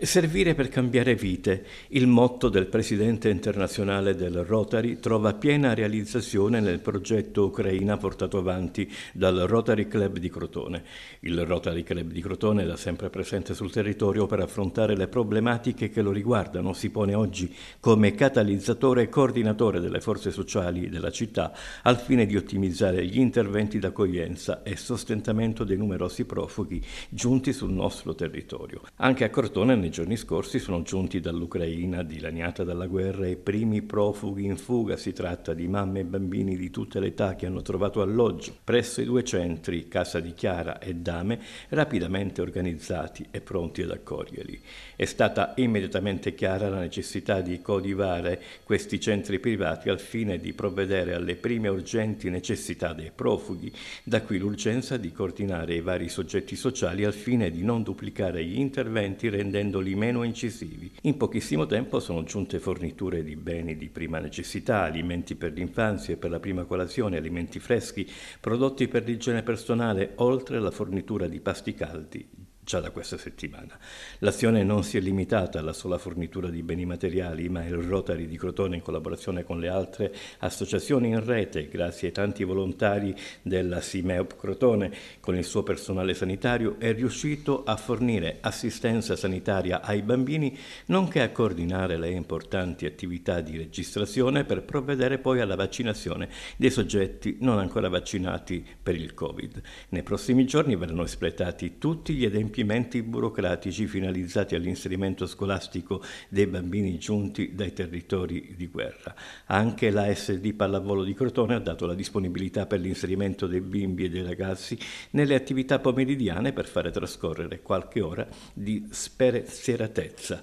e servire per cambiare vite. Il motto del presidente internazionale del Rotary trova piena realizzazione nel progetto Ucraina portato avanti dal Rotary Club di Crotone. Il Rotary Club di Crotone, da sempre presente sul territorio per affrontare le problematiche che lo riguardano, si pone oggi come catalizzatore e coordinatore delle forze sociali della città al fine di ottimizzare gli interventi d'accoglienza e sostentamento dei numerosi profughi giunti sul nostro territorio. Anche a Crotone nei giorni scorsi sono giunti dall'Ucraina dilaniata dalla guerra i primi profughi in fuga. Si tratta di mamme e bambini di tutte le età che hanno trovato alloggio presso i due centri, Casa di Chiara e Dame, rapidamente organizzati e pronti ad accoglierli. È stata immediatamente chiara la necessità di codivare questi centri privati al fine di provvedere alle prime urgenti necessità dei profughi, da qui l'urgenza di coordinare i vari soggetti sociali al fine di non duplicare gli interventi rendendo titoli meno incisivi. In pochissimo tempo sono giunte forniture di beni di prima necessità, alimenti per l'infanzia e per la prima colazione, alimenti freschi, prodotti per l'igiene personale, oltre alla fornitura di pasti caldi, già da questa settimana. L'azione non si è limitata alla sola fornitura di beni materiali, ma il Rotary di Crotone in collaborazione con le altre associazioni in rete, grazie ai tanti volontari della Simeop Crotone con il suo personale sanitario, è riuscito a fornire assistenza sanitaria ai bambini, nonché a coordinare le importanti attività di registrazione per provvedere poi alla vaccinazione dei soggetti non ancora vaccinati per il Covid. Nei prossimi giorni verranno espletati tutti gli adempimenti documenti burocratici finalizzati all'inserimento scolastico dei bambini giunti dai territori di guerra. Anche la SD Pallavolo di Crotone ha dato la disponibilità per l'inserimento dei bimbi e dei ragazzi nelle attività pomeridiane per fare trascorrere qualche ora di spensieratezza.